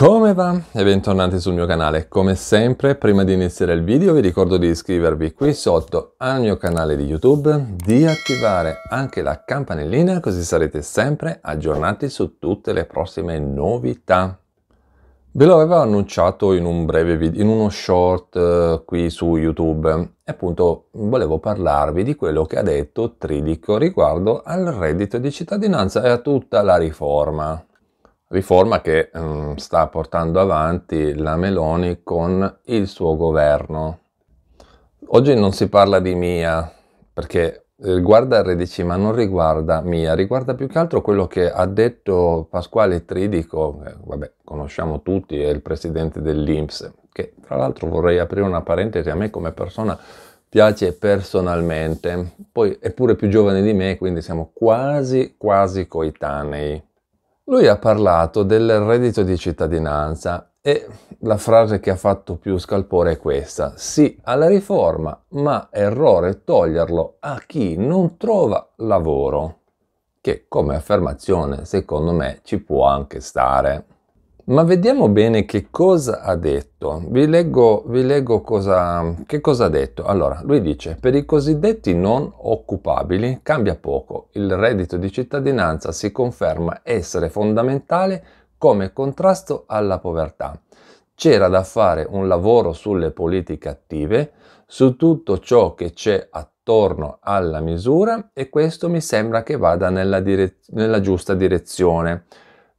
Come va? E bentornati sul mio canale. Come sempre, prima di iniziare il video vi ricordo di iscrivervi qui sotto al mio canale di YouTube, di attivare anche la campanellina così sarete sempre aggiornati su tutte le prossime novità. Ve lo avevo annunciato in un breve video, in uno short eh, qui su YouTube e appunto volevo parlarvi di quello che ha detto Tridico riguardo al reddito di cittadinanza e a tutta la riforma riforma che um, sta portando avanti la Meloni con il suo governo. Oggi non si parla di mia, perché riguarda RDC, ma non riguarda mia, riguarda più che altro quello che ha detto Pasquale Tridico, eh, vabbè, conosciamo tutti, è il presidente dell'Inps, che tra l'altro vorrei aprire una parentesi, a me come persona piace personalmente, poi è pure più giovane di me, quindi siamo quasi quasi coetanei lui ha parlato del reddito di cittadinanza e la frase che ha fatto più scalpore è questa. Sì alla riforma, ma errore toglierlo a chi non trova lavoro. Che come affermazione, secondo me, ci può anche stare. Ma vediamo bene che cosa ha detto. Vi leggo, vi leggo cosa, che cosa ha detto. Allora, lui dice, per i cosiddetti non occupabili cambia poco. Il reddito di cittadinanza si conferma essere fondamentale come contrasto alla povertà. C'era da fare un lavoro sulle politiche attive, su tutto ciò che c'è attorno alla misura e questo mi sembra che vada nella, direz- nella giusta direzione.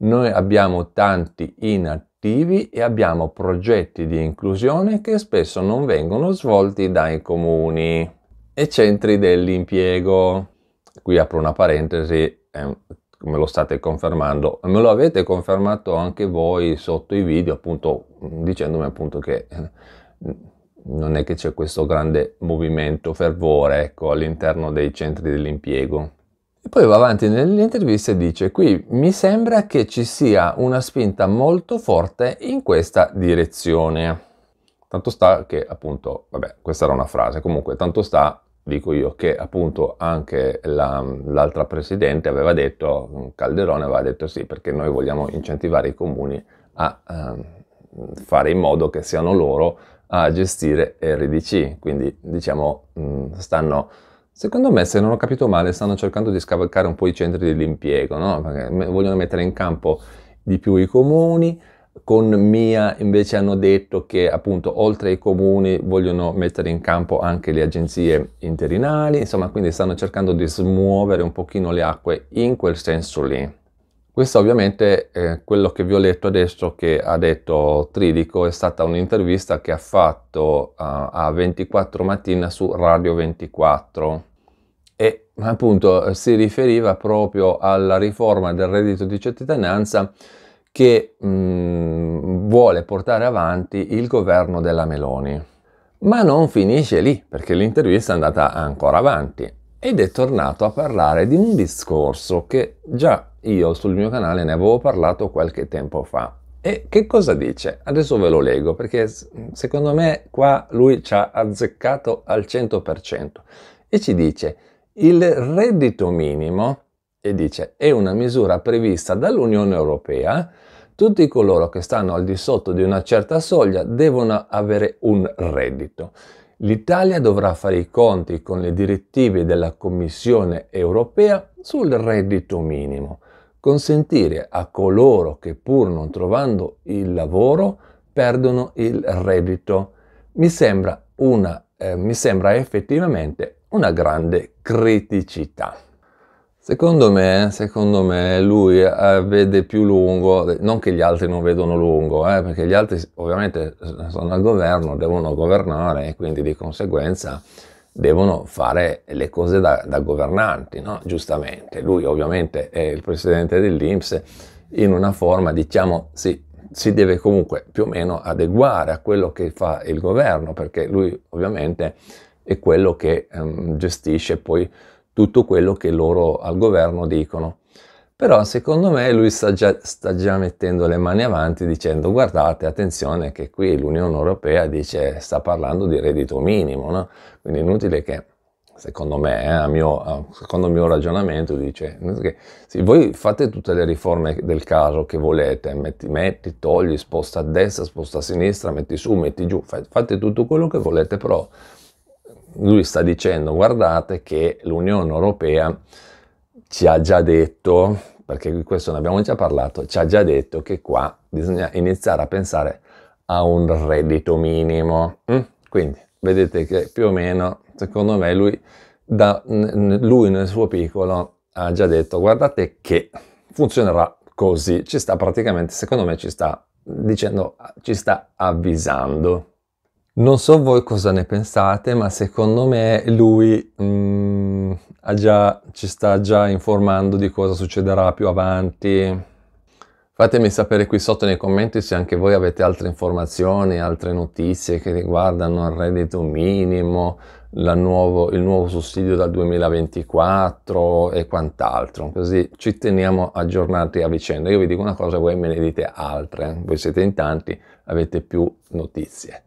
Noi abbiamo tanti inattivi e abbiamo progetti di inclusione che spesso non vengono svolti dai comuni e centri dell'impiego. Qui apro una parentesi, eh, me lo state confermando, me lo avete confermato anche voi sotto i video, appunto dicendomi appunto che eh, non è che c'è questo grande movimento fervore ecco, all'interno dei centri dell'impiego. E poi va avanti nell'intervista e dice qui mi sembra che ci sia una spinta molto forte in questa direzione. Tanto sta che appunto, vabbè, questa era una frase, comunque tanto sta, dico io, che appunto anche la, l'altra presidente aveva detto, Calderone aveva detto sì, perché noi vogliamo incentivare i comuni a, a ehm, fare in modo che siano loro a gestire RDC, quindi diciamo stanno Secondo me, se non ho capito male, stanno cercando di scavalcare un po' i centri dell'impiego, no? Perché vogliono mettere in campo di più i comuni, con Mia invece hanno detto che appunto oltre ai comuni vogliono mettere in campo anche le agenzie interinali, insomma quindi stanno cercando di smuovere un pochino le acque in quel senso lì. Questo ovviamente è quello che vi ho letto adesso che ha detto Tridico, è stata un'intervista che ha fatto uh, a 24 mattina su Radio 24 e appunto si riferiva proprio alla riforma del reddito di cittadinanza che mh, mm, vuole portare avanti il governo della Meloni. Ma non finisce lì, perché l'intervista è andata ancora avanti ed è tornato a parlare di un discorso che già io sul mio canale ne avevo parlato qualche tempo fa. E che cosa dice? Adesso ve lo leggo perché secondo me qua lui ci ha azzeccato al 100% e ci dice il reddito minimo, e dice, è una misura prevista dall'Unione Europea. Tutti coloro che stanno al di sotto di una certa soglia devono avere un reddito. L'Italia dovrà fare i conti con le direttive della Commissione europea sul reddito minimo, consentire a coloro che pur non trovando il lavoro perdono il reddito. Mi sembra, una, eh, mi sembra effettivamente una grande criticità. Secondo me, secondo me lui eh, vede più lungo, non che gli altri non vedono lungo, eh, perché gli altri ovviamente sono al governo, devono governare e quindi di conseguenza devono fare le cose da, da governanti, no? giustamente. Lui ovviamente è il presidente dell'Inps in una forma, diciamo, sì, si deve comunque più o meno adeguare a quello che fa il governo, perché lui ovviamente è quello che ehm, gestisce poi tutto quello che loro al governo dicono. Però secondo me lui sta già, sta già mettendo le mani avanti dicendo guardate attenzione che qui l'Unione Europea dice, sta parlando di reddito minimo, no? quindi è inutile che secondo me, eh, a mio, secondo il mio ragionamento, dice che sì, voi fate tutte le riforme del caso che volete, metti, metti, togli, sposta a destra, sposta a sinistra, metti su, metti giù, fate tutto quello che volete, però lui sta dicendo guardate che l'Unione Europea ci ha già detto, perché di questo ne abbiamo già parlato, ci ha già detto che qua bisogna iniziare a pensare a un reddito minimo. Mm? Quindi vedete che più o meno, secondo me, lui, da, lui nel suo piccolo ha già detto guardate che funzionerà così, ci sta praticamente, secondo me ci sta dicendo, ci sta avvisando. Non so voi cosa ne pensate, ma secondo me lui mm, già, ci sta già informando di cosa succederà più avanti. Fatemi sapere qui sotto nei commenti se anche voi avete altre informazioni, altre notizie che riguardano il reddito minimo, nuovo, il nuovo sussidio dal 2024 e quant'altro. Così ci teniamo aggiornati a vicenda. Io vi dico una cosa, voi me ne dite altre. Voi siete in tanti, avete più notizie.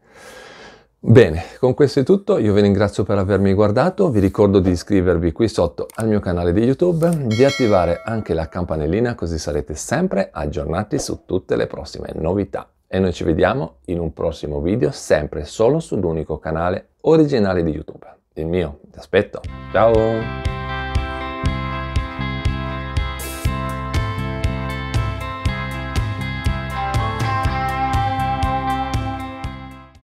Bene, con questo è tutto, io vi ringrazio per avermi guardato, vi ricordo di iscrivervi qui sotto al mio canale di YouTube, di attivare anche la campanellina così sarete sempre aggiornati su tutte le prossime novità. E noi ci vediamo in un prossimo video, sempre solo sull'unico canale originale di YouTube, il mio. Ti aspetto, ciao!